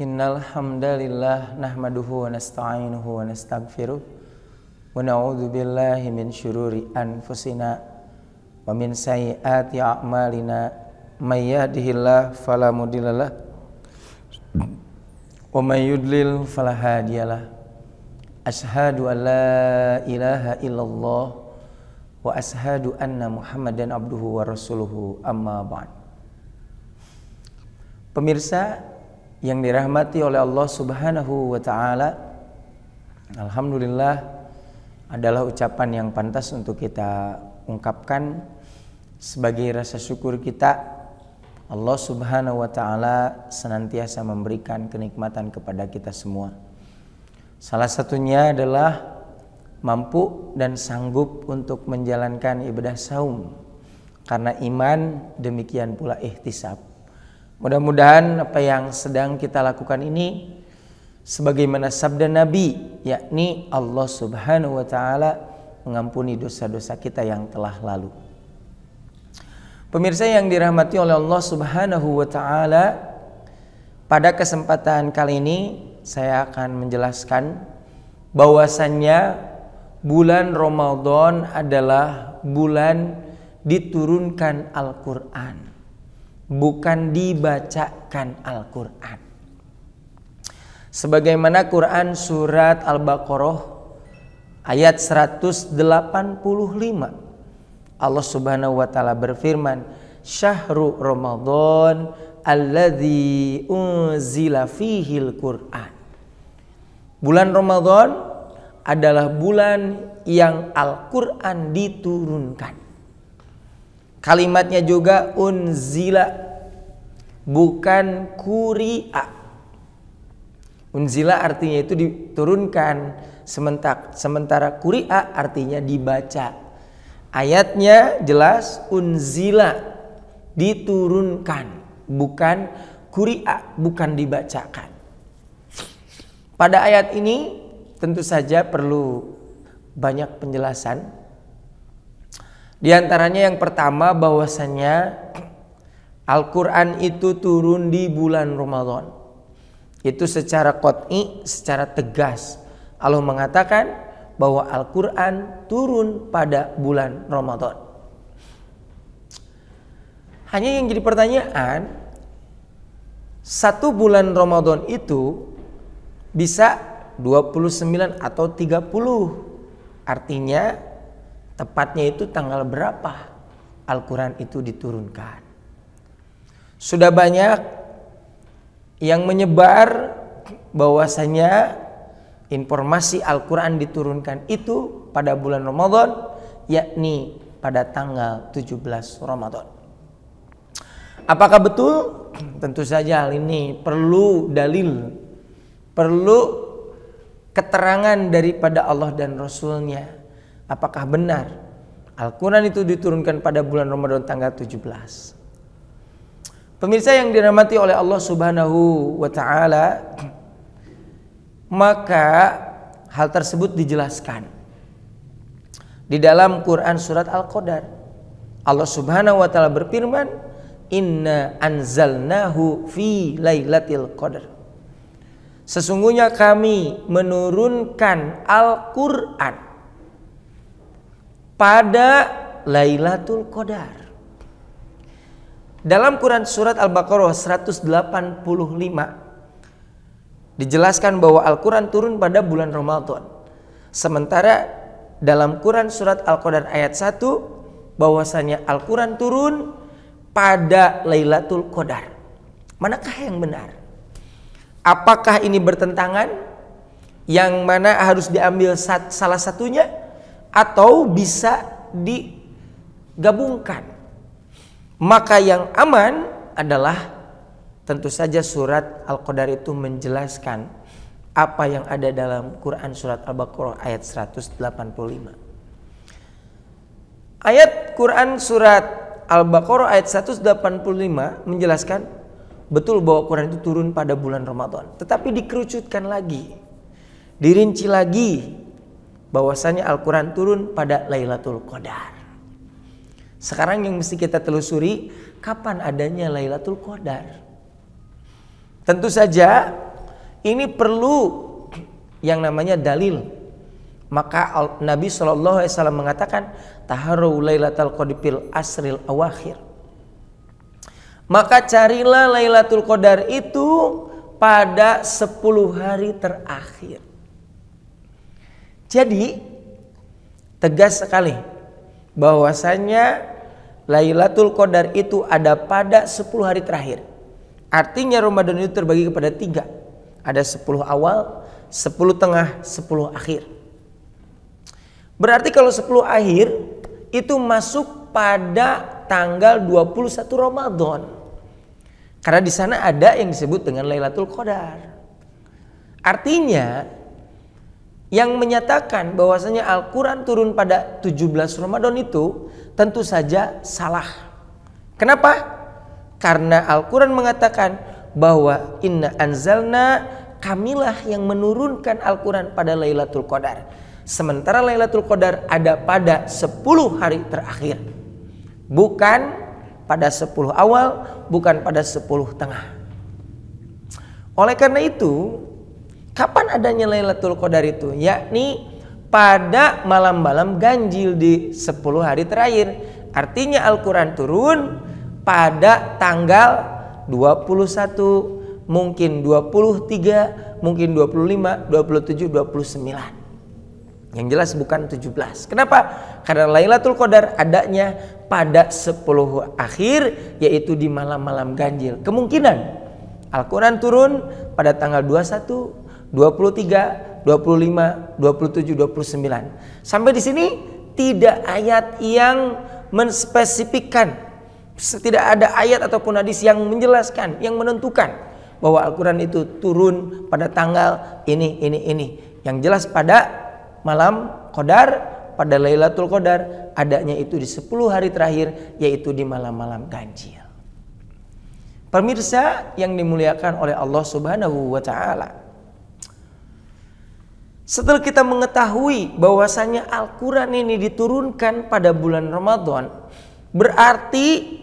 Innal hamdalillah nahmaduhu wa nasta'inuhu wa nastaghfiruh wa na'udzu billahi min syururi anfusina wa min sayyiati a'malina may yahdihillahu fala mudhillalah wa may yudlil fala hadiyalah asyhadu an la ilaha illallah wa asyhadu anna muhammadan abduhu wa rasuluhu amma ba'd Pemirsa yang dirahmati oleh Allah Subhanahu wa taala. Alhamdulillah adalah ucapan yang pantas untuk kita ungkapkan sebagai rasa syukur kita Allah Subhanahu wa taala senantiasa memberikan kenikmatan kepada kita semua. Salah satunya adalah mampu dan sanggup untuk menjalankan ibadah saum karena iman demikian pula ihtisab Mudah-mudahan apa yang sedang kita lakukan ini sebagaimana sabda Nabi yakni Allah Subhanahu wa taala mengampuni dosa-dosa kita yang telah lalu. Pemirsa yang dirahmati oleh Allah Subhanahu wa taala pada kesempatan kali ini saya akan menjelaskan bahwasannya bulan Ramadan adalah bulan diturunkan Al-Qur'an bukan dibacakan Al-Quran. Sebagaimana Quran surat Al-Baqarah ayat 185 Allah Subhanahu wa taala berfirman, "Syahrul Ramadan alladhi unzila fihil Qur'an." Bulan Ramadan adalah bulan yang Al-Qur'an diturunkan. Kalimatnya juga unzila bukan kuria. Unzila artinya itu diturunkan, sementara sementara kuria artinya dibaca. Ayatnya jelas unzila diturunkan, bukan kuria, bukan dibacakan. Pada ayat ini tentu saja perlu banyak penjelasan di antaranya yang pertama bahwasanya Al-Qur'an itu turun di bulan Ramadan. Itu secara qot'i, secara tegas. Allah mengatakan bahwa Al-Qur'an turun pada bulan Ramadan. Hanya yang jadi pertanyaan, satu bulan Ramadan itu bisa 29 atau 30. Artinya Tepatnya itu tanggal berapa Al-Quran itu diturunkan. Sudah banyak yang menyebar bahwasanya informasi Al-Quran diturunkan itu pada bulan Ramadan yakni pada tanggal 17 Ramadan. Apakah betul? Tentu saja hal ini perlu dalil, perlu keterangan daripada Allah dan Rasulnya. nya Apakah benar Al-Quran itu diturunkan pada bulan Ramadan tanggal 17? Pemirsa yang dirahmati oleh Allah Subhanahu wa taala, maka hal tersebut dijelaskan di dalam Quran surat Al-Qadar. Allah Subhanahu wa taala berfirman, "Inna anzalnahu fi lailatil qadar." Sesungguhnya kami menurunkan Al-Qur'an pada Lailatul Qadar. Dalam Quran surat Al-Baqarah 185 dijelaskan bahwa Al-Quran turun pada bulan Ramadan. Sementara dalam Quran surat Al-Qadar ayat 1 bahwasanya Al-Quran turun pada Lailatul Qadar. Manakah yang benar? Apakah ini bertentangan? Yang mana harus diambil salah satunya? atau bisa digabungkan. Maka yang aman adalah tentu saja surat Al-Qadar itu menjelaskan apa yang ada dalam Quran surat Al-Baqarah ayat 185. Ayat Quran surat Al-Baqarah ayat 185 menjelaskan betul bahwa Quran itu turun pada bulan Ramadan, tetapi dikerucutkan lagi, dirinci lagi bahwasanya Al-Quran turun pada Lailatul Qadar. Sekarang yang mesti kita telusuri, kapan adanya Lailatul Qadar? Tentu saja ini perlu yang namanya dalil. Maka Nabi Shallallahu Alaihi Wasallam mengatakan taharu Lailatul Qadar asril awakhir. Maka carilah Lailatul Qadar itu pada 10 hari terakhir. Jadi tegas sekali bahwasanya Lailatul Qadar itu ada pada 10 hari terakhir. Artinya Ramadan itu terbagi kepada tiga. Ada 10 awal, 10 tengah, 10 akhir. Berarti kalau 10 akhir itu masuk pada tanggal 21 Ramadan. Karena di sana ada yang disebut dengan Lailatul Qadar. Artinya yang menyatakan bahwasanya Al-Quran turun pada 17 Ramadan itu tentu saja salah. Kenapa? Karena Al-Quran mengatakan bahwa inna anzalna kamilah yang menurunkan Al-Quran pada Lailatul Qadar. Sementara Lailatul Qadar ada pada 10 hari terakhir. Bukan pada 10 awal, bukan pada 10 tengah. Oleh karena itu, Kapan adanya Lailatul Qadar itu? Yakni pada malam-malam ganjil di 10 hari terakhir. Artinya Al-Qur'an turun pada tanggal 21, mungkin 23, mungkin 25, 27, 29. Yang jelas bukan 17. Kenapa? Karena Lailatul Qadar adanya pada 10 akhir yaitu di malam-malam ganjil. Kemungkinan Al-Qur'an turun pada tanggal 21, 23, 25, 27, 29. Sampai di sini tidak ayat yang menspesifikkan, tidak ada ayat ataupun hadis yang menjelaskan, yang menentukan bahwa Al-Quran itu turun pada tanggal ini, ini, ini. Yang jelas pada malam Qadar, pada Lailatul Qadar, adanya itu di 10 hari terakhir, yaitu di malam-malam ganjil. Pemirsa yang dimuliakan oleh Allah Subhanahu wa Ta'ala, setelah kita mengetahui bahwasanya Al-Quran ini diturunkan pada bulan Ramadan, berarti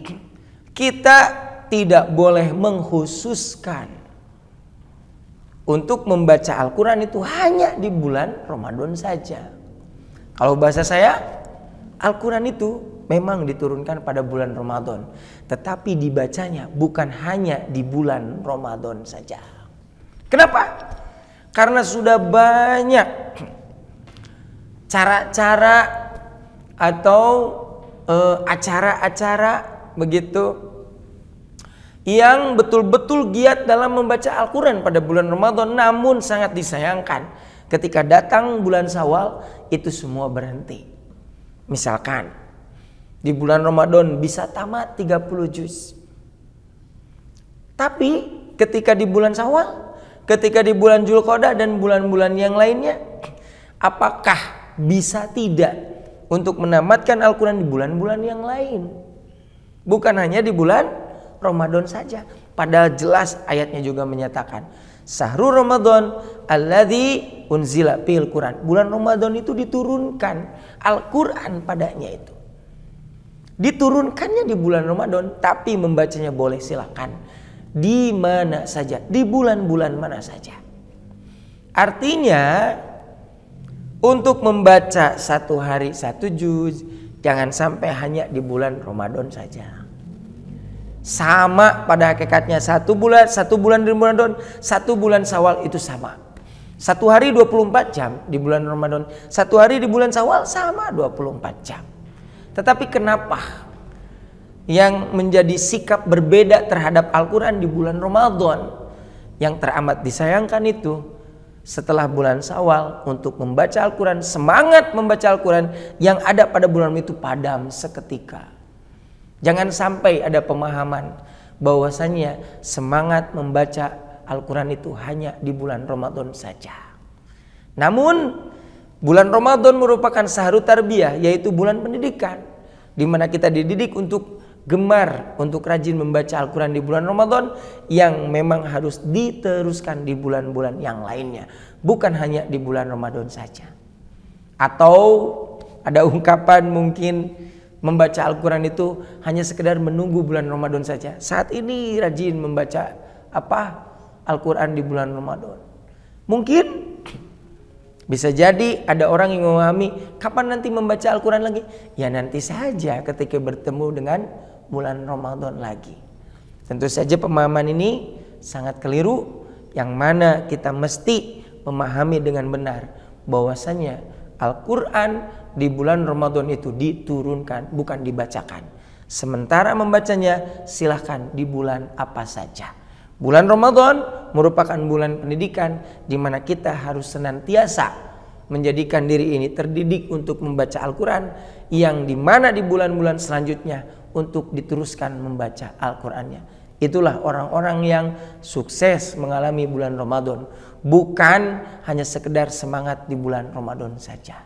kita tidak boleh menghususkan untuk membaca Al-Quran itu hanya di bulan Ramadan saja. Kalau bahasa saya, Al-Quran itu memang diturunkan pada bulan Ramadan, tetapi dibacanya bukan hanya di bulan Ramadan saja. Kenapa? Karena sudah banyak cara-cara atau eh, acara-acara uh, begitu yang betul-betul giat dalam membaca Al-Quran pada bulan Ramadan namun sangat disayangkan ketika datang bulan Sawal itu semua berhenti. Misalkan di bulan Ramadan bisa tamat 30 juz. Tapi ketika di bulan Sawal ketika di bulan Julkodah dan bulan-bulan yang lainnya apakah bisa tidak untuk menamatkan Al-Quran di bulan-bulan yang lain bukan hanya di bulan Ramadan saja padahal jelas ayatnya juga menyatakan Sahru Ramadan Alladhi unzila fil Quran. Bulan Ramadan itu diturunkan Al-Qur'an padanya itu. Diturunkannya di bulan Ramadan tapi membacanya boleh silakan di mana saja, di bulan-bulan mana saja. Artinya untuk membaca satu hari satu juz jangan sampai hanya di bulan Ramadan saja. Sama pada hakikatnya satu bulan, satu bulan di Ramadan, satu bulan Sawal itu sama. Satu hari 24 jam di bulan Ramadan, satu hari di bulan Sawal sama 24 jam. Tetapi kenapa yang menjadi sikap berbeda terhadap Al-Quran di bulan Ramadan yang teramat disayangkan itu setelah bulan Sawal untuk membaca Al-Quran semangat membaca Al-Quran yang ada pada bulan itu padam seketika jangan sampai ada pemahaman bahwasanya semangat membaca Al-Quran itu hanya di bulan Ramadan saja namun bulan Ramadan merupakan sahru tarbiyah yaitu bulan pendidikan di mana kita dididik untuk gemar untuk rajin membaca Al-Quran di bulan Ramadan yang memang harus diteruskan di bulan-bulan yang lainnya. Bukan hanya di bulan Ramadan saja. Atau ada ungkapan mungkin membaca Al-Quran itu hanya sekedar menunggu bulan Ramadan saja. Saat ini rajin membaca apa Al-Quran di bulan Ramadan. Mungkin bisa jadi ada orang yang memahami kapan nanti membaca Al-Quran lagi? Ya nanti saja ketika bertemu dengan bulan Ramadan lagi. Tentu saja pemahaman ini sangat keliru yang mana kita mesti memahami dengan benar bahwasanya Al-Qur'an di bulan Ramadan itu diturunkan bukan dibacakan. Sementara membacanya silahkan di bulan apa saja. Bulan Ramadan merupakan bulan pendidikan di mana kita harus senantiasa menjadikan diri ini terdidik untuk membaca Al-Quran yang dimana di bulan-bulan selanjutnya untuk diteruskan membaca Al-Qur'annya. Itulah orang-orang yang sukses mengalami bulan Ramadan, bukan hanya sekedar semangat di bulan Ramadan saja.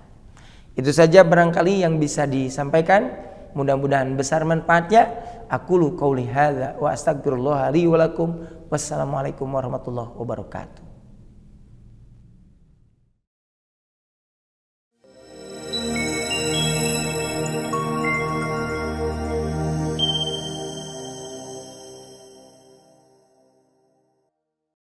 Itu saja barangkali yang bisa disampaikan. Mudah-mudahan besar manfaatnya. Aku lu qauli wa astagfirullah li wa Wassalamualaikum warahmatullahi wabarakatuh.